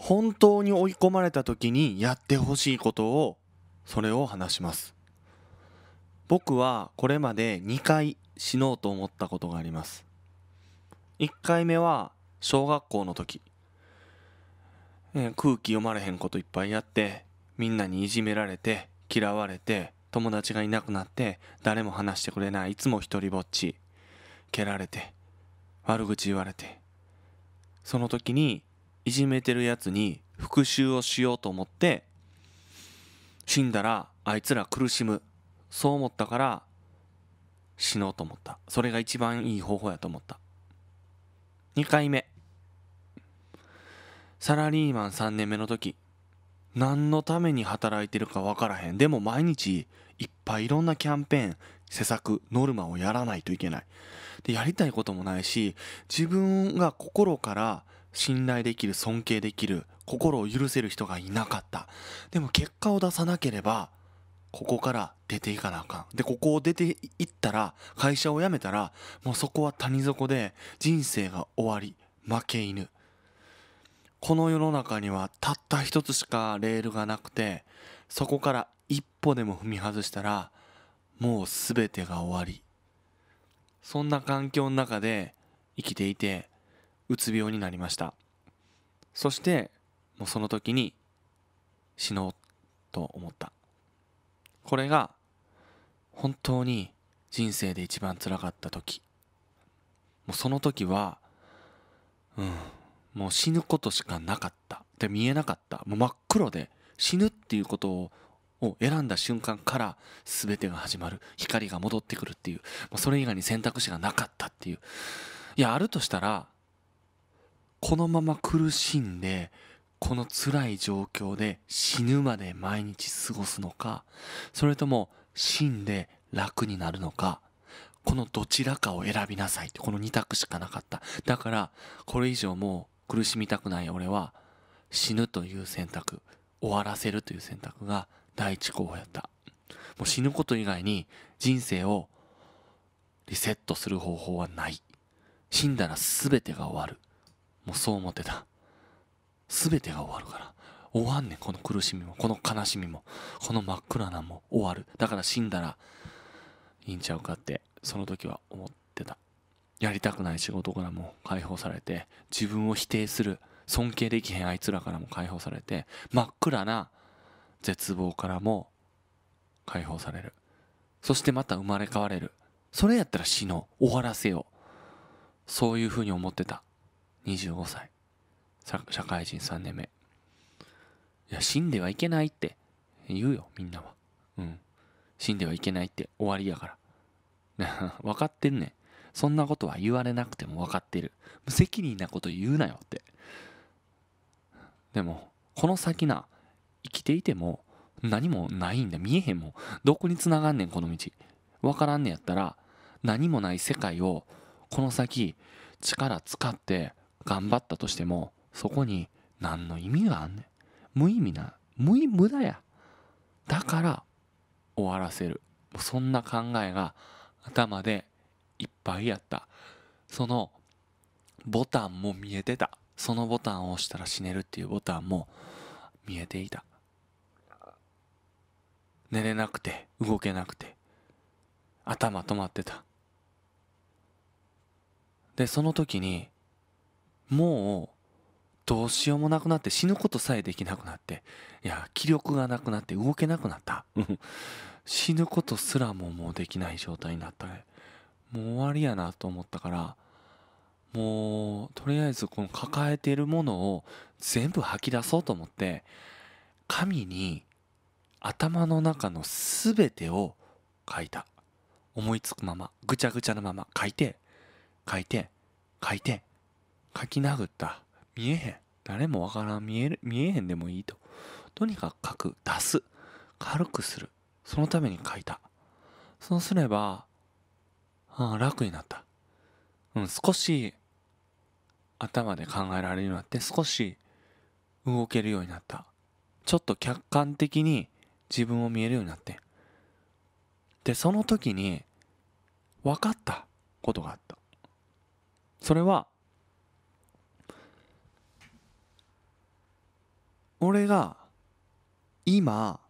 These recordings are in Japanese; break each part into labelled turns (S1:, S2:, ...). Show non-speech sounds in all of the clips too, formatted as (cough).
S1: 本当に追い込まれた時にやってほしいことをそれを話します僕はこれまで2回死のうと思ったことがあります1回目は小学校の時、えー、空気読まれへんこといっぱいやってみんなにいじめられて嫌われて友達がいなくなって誰も話してくれないいつも一人ぼっち蹴られて悪口言われてその時にいじめてるやつに復讐をしようと思って死んだらあいつら苦しむそう思ったから死のうと思ったそれが一番いい方法やと思った2回目サラリーマン3年目の時何のために働いてるか分からへんでも毎日いっぱいいろんなキャンペーン施策ノルマをやらないといけないでやりたいこともないし自分が心から信頼できる尊敬できる心を許せる人がいなかったでも結果を出さなければここから出ていかなあかんでここを出ていったら会社を辞めたらもうそこは谷底で人生が終わり負け犬この世の中にはたった一つしかレールがなくてそこから一歩でも踏み外したらもう全てが終わりそんな環境の中で生きていてうつ病になりましたそしてもうその時に死のうと思ったこれが本当に人生で一番つらかった時もうその時はうんもう死ぬことしかなかったで見えなかったもう真っ黒で死ぬっていうことをを選んだ瞬間から全てが始まる光が戻ってくるっていう、もうそれ以外に選択肢がなかったっていういやあるとしたらこのまま苦しんでこの辛い状況で死ぬまで毎日過ごすのかそれとも死んで楽になるのかこのどちらかを選びなさいってこの二択しかなかっただからこれ以上もう苦しみたくない俺は死ぬという選択終わらせるという選択が第一候補やったもう死ぬこと以外に人生をリセットする方法はない死んだら全てが終わるもうそう思ってた全てが終わるから終わんねんこの苦しみもこの悲しみもこの真っ暗なも終わるだから死んだらいいんちゃうかってその時は思ってたやりたくない仕事からも解放されて自分を否定する尊敬できへんあいつらからも解放されて真っ暗な絶望からも解放されるそしてまた生まれ変われるそれやったら死の終わらせようそういうふうに思ってた25歳社会人3年目いや死んではいけないって言うよみんなはうん死んではいけないって終わりやから (laughs) 分かってんねんそんなことは言われなくても分かってる無責任なこと言うなよってでもこの先な生きていても何もないんだ見えへんもんどこにつながんねんこの道分からんねやったら何もない世界をこの先力使って頑張ったとしてもそこに何の意味があんねん無意味な無意無駄やだから終わらせるそんな考えが頭でいっぱいやったそのボタンも見えてたそのボタンを押したら死ねるっていうボタンも見えていた寝れなくて動けなくて頭止まってたでその時にもうどうしようもなくなって死ぬことさえできなくなっていや気力がなくなって動けなくなった死ぬことすらももうできない状態になったねもう終わりやなと思ったからもうとりあえずこの抱えているものを全部吐き出そうと思って神に頭の中の全てを書いた思いつくままぐちゃぐちゃのまま書いて書いて書いて書き殴った見えへん誰もわからん見える見えへんでもいいととにかく書く出す軽くするそのために書いたそうすればああ楽になったうん少し頭で考えられるようになって少し動けるようになったちょっと客観的に自分を見えるようになってでその時に分かったことがあったそれは俺が今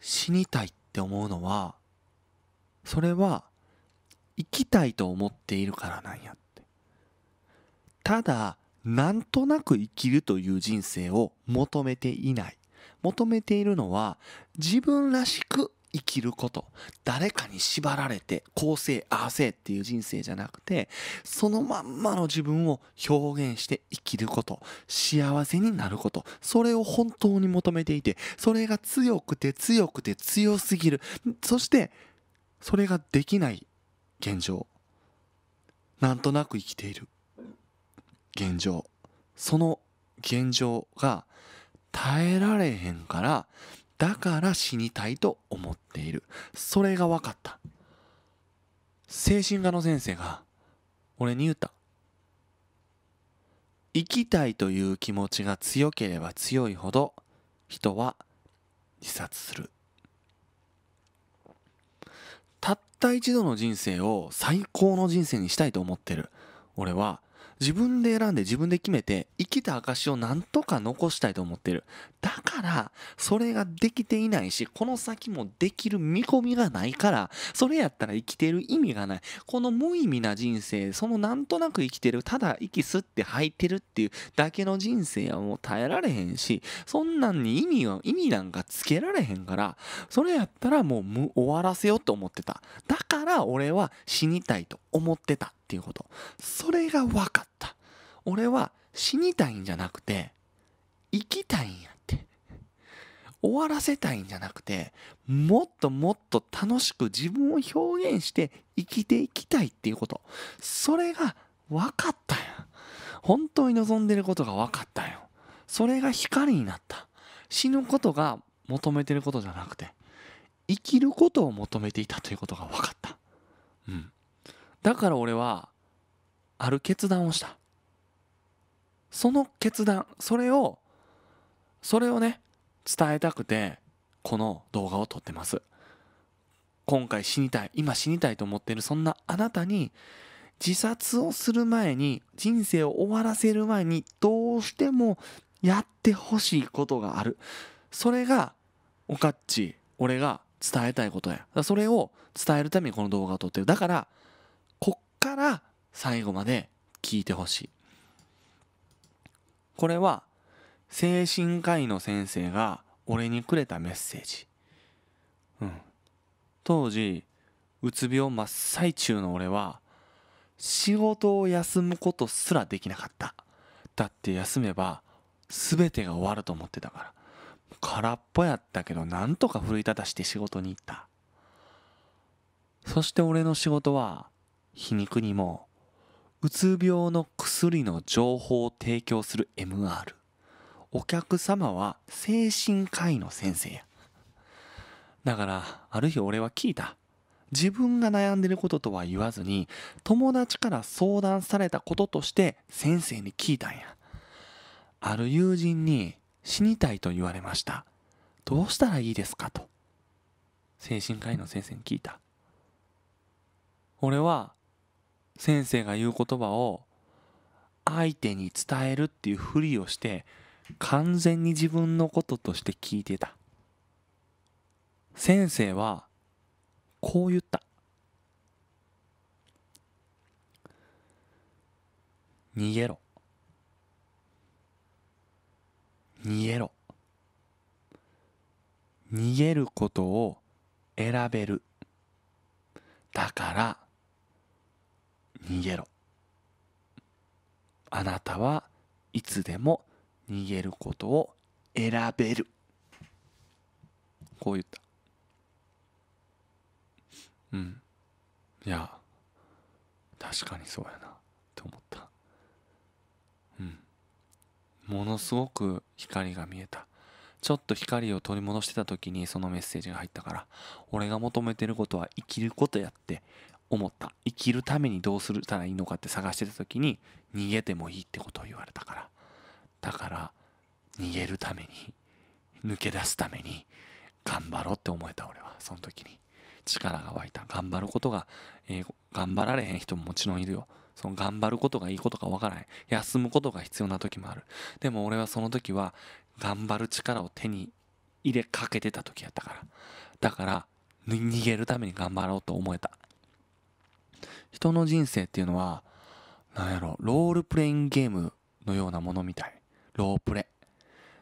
S1: 死にたいって思うのはそれは生きたいと思っているからなんやってただなんとなく生きるという人生を求めていない求めているのは自分らしく生きること誰かに縛られてこうせいああせいっていう人生じゃなくてそのまんまの自分を表現して生きること幸せになることそれを本当に求めていてそれが強くて強くて強すぎるそしてそれができない現状なんとなく生きている現状その現状が耐えられへんからだから死にたいと思っているそれが分かった精神科の先生が俺に言った生きたいという気持ちが強ければ強いほど人は自殺するたった一度の人生を最高の人生にしたいと思ってる俺は自分で選んで自分で決めて生きた証を何とか残したいと思ってるだから、それができていないし、この先もできる見込みがないから、それやったら生きてる意味がない。この無意味な人生、そのなんとなく生きてる、ただ息吸って吐いてるっていうだけの人生はもう耐えられへんし、そんなんに意味は、意味なんかつけられへんから、それやったらもう終わらせようと思ってた。だから俺は死にたいと思ってたっていうこと。それが分かった。俺は死にたいんじゃなくて、生きたいんや。終わらせたいんじゃなくてもっともっと楽しく自分を表現して生きていきたいっていうことそれが分かったん本当に望んでることが分かったよそれが光になった死ぬことが求めてることじゃなくて生きることを求めていたということが分かったうんだから俺はある決断をしたその決断それをそれをね伝えたくてこの動画を撮ってます今回死にたい今死にたいと思っているそんなあなたに自殺をする前に人生を終わらせる前にどうしてもやってほしいことがあるそれがおかっち俺が伝えたいことやそれを伝えるためにこの動画を撮ってるだからこっから最後まで聞いてほしいこれは精神科医の先生が俺にくれたメッセージ。うん。当時、うつ病真っ最中の俺は、仕事を休むことすらできなかった。だって休めば、全てが終わると思ってたから。空っぽやったけど、なんとか奮い立たして仕事に行った。そして俺の仕事は、皮肉にも、うつ病の薬の情報を提供する MR。お客様は精神科医の先生や。だから、ある日俺は聞いた。自分が悩んでることとは言わずに、友達から相談されたこととして先生に聞いたんや。ある友人に死にたいと言われました。どうしたらいいですかと。精神科医の先生に聞いた。俺は先生が言う言葉を相手に伝えるっていうふりをして完全に自分のこととして聞いてた先生はこう言った逃げろ逃げろ逃げることを選べるだから逃げろあなたはいつでも逃げることを選べるこう言ったうんいや確かにそうやなって思ったうんものすごく光が見えたちょっと光を取り戻してた時にそのメッセージが入ったから俺が求めてることは生きることやって思った生きるためにどうするたらいいのかって探してた時に逃げてもいいってことを言われたからだから逃げるために抜け出すために頑張ろうって思えた俺はその時に力が湧いた頑張ることが、えー、頑張られへん人ももちろんいるよその頑張ることがいいことかわからへん休むことが必要な時もあるでも俺はその時は頑張る力を手に入れかけてた時やったからだから逃げるために頑張ろうと思えた人の人生っていうのは何やろロールプレイングゲームのようなものみたいロープレ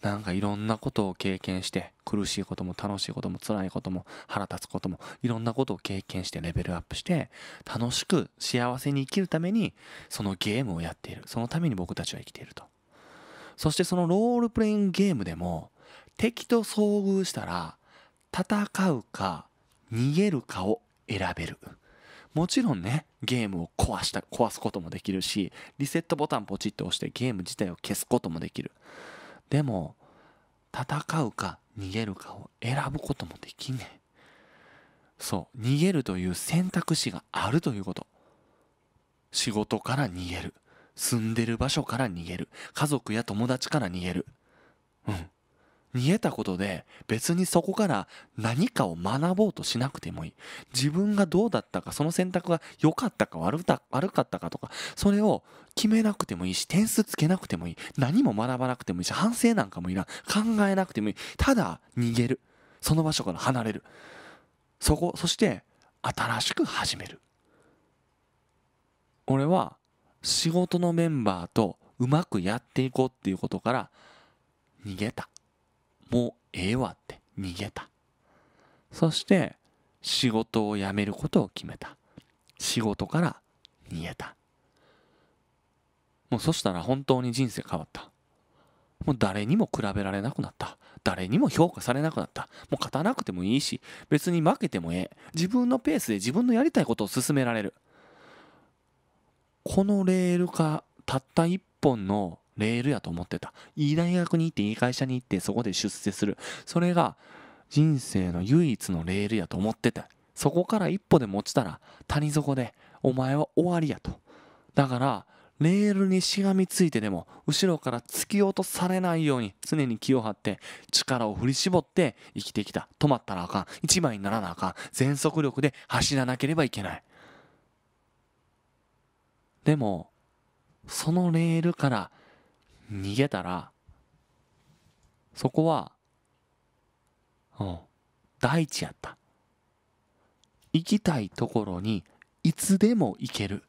S1: なんかいろんなことを経験して苦しいことも楽しいことも辛いことも腹立つこともいろんなことを経験してレベルアップして楽しく幸せに生きるためにそのゲームをやっているそのために僕たちは生きているとそしてそのロールプレイングゲームでも敵と遭遇したら戦うか逃げるかを選べる。もちろんねゲームを壊した壊すこともできるしリセットボタンポチッと押してゲーム自体を消すこともできるでも戦うか逃げるかを選ぶこともできねえ。そう逃げるという選択肢があるということ仕事から逃げる住んでる場所から逃げる家族や友達から逃げるうん逃げたことで別にそこから何かを学ぼうとしなくてもいい自分がどうだったかその選択が良かったか悪かったかとかそれを決めなくてもいいし点数つけなくてもいい何も学ばなくてもいいし反省なんかもいらん考えなくてもいいただ逃げるその場所から離れるそこそして新しく始める俺は仕事のメンバーとうまくやっていこうっていうことから逃げたもうええわって逃げたそして仕事を辞めることを決めた仕事から逃げたもうそしたら本当に人生変わったもう誰にも比べられなくなった誰にも評価されなくなったもう勝たなくてもいいし別に負けてもええ自分のペースで自分のやりたいことを進められるこのレールかたった一本のレールやと思ってた。いい大学に行って、いい会社に行って、そこで出世する。それが人生の唯一のレールやと思ってた。そこから一歩で持ちたら、谷底で、お前は終わりやと。だから、レールにしがみついてでも後ろから突き落とされないように常に気を張って力を振り絞って生きてきた止まったらあかん一枚にならなあかん全速力で走らなければいけないでもそのレールから逃げたらそこは、うん、大地やった行きたいところにいつでも行ける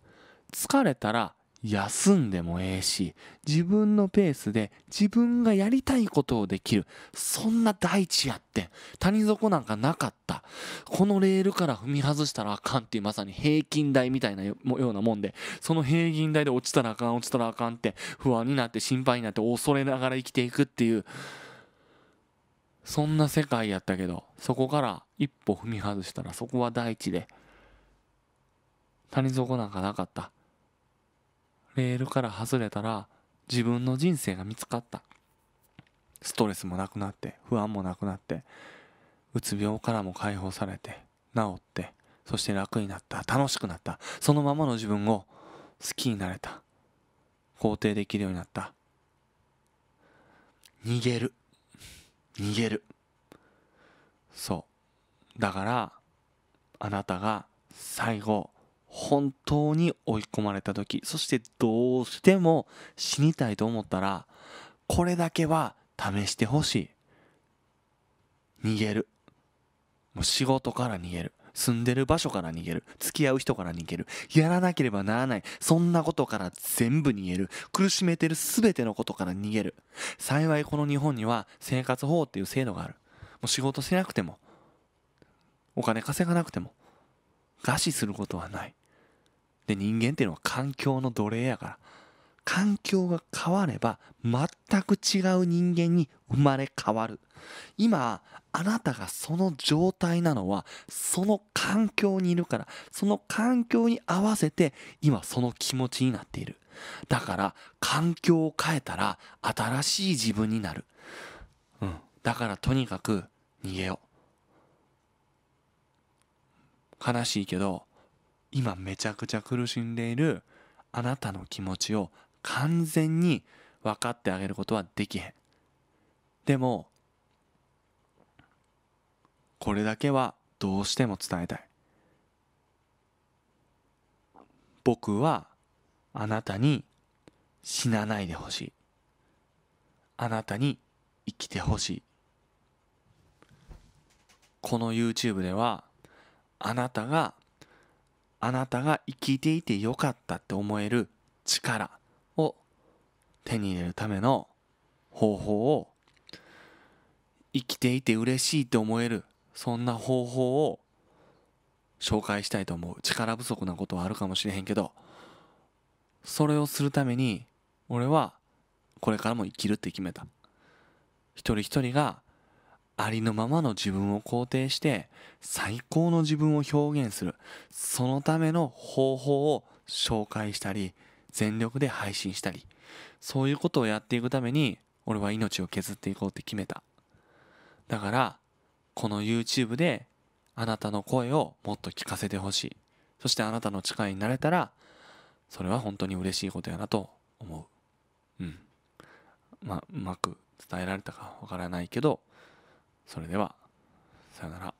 S1: 疲れたら休んでもええし、自分のペースで自分がやりたいことをできる。そんな大地やってん。谷底なんかなかった。このレールから踏み外したらあかんっていうまさに平均台みたいなようなもんで、その平均台で落ちたらあかん、落ちたらあかんって不安になって心配になって恐れながら生きていくっていう、そんな世界やったけど、そこから一歩踏み外したらそこは大地で、谷底なんかなかった。メールから外れたら自分の人生が見つかったストレスもなくなって不安もなくなってうつ病からも解放されて治ってそして楽になった楽しくなったそのままの自分を好きになれた肯定できるようになった逃げる逃げるそうだからあなたが最後本当に追い込まれた時そしてどうしても死にたいと思ったらこれだけは試してほしい逃げるもう仕事から逃げる住んでる場所から逃げる付き合う人から逃げるやらなければならないそんなことから全部逃げる苦しめてる全てのことから逃げる幸いこの日本には生活保護っていう制度があるもう仕事しなくてもお金稼がなくても餓死することはないで人間っていうのは環境の奴隷やから環境が変われば全く違う人間に生まれ変わる今あなたがその状態なのはその環境にいるからその環境に合わせて今その気持ちになっているだから環境を変えたら新しい自分になるうんだからとにかく逃げよう悲しいけど今めちゃくちゃ苦しんでいるあなたの気持ちを完全に分かってあげることはできへん。でも、これだけはどうしても伝えたい。僕はあなたに死なないでほしい。あなたに生きてほしい。この YouTube ではあなたがあなたが生きていてよかったって思える力を手に入れるための方法を生きていて嬉しいって思えるそんな方法を紹介したいと思う力不足なことはあるかもしれへんけどそれをするために俺はこれからも生きるって決めた一人一人がありのままの自分を肯定して最高の自分を表現するそのための方法を紹介したり全力で配信したりそういうことをやっていくために俺は命を削っていこうって決めただからこの YouTube であなたの声をもっと聞かせてほしいそしてあなたの力になれたらそれは本当に嬉しいことやなと思ううんまあうまく伝えられたかわからないけどそれではさよなら。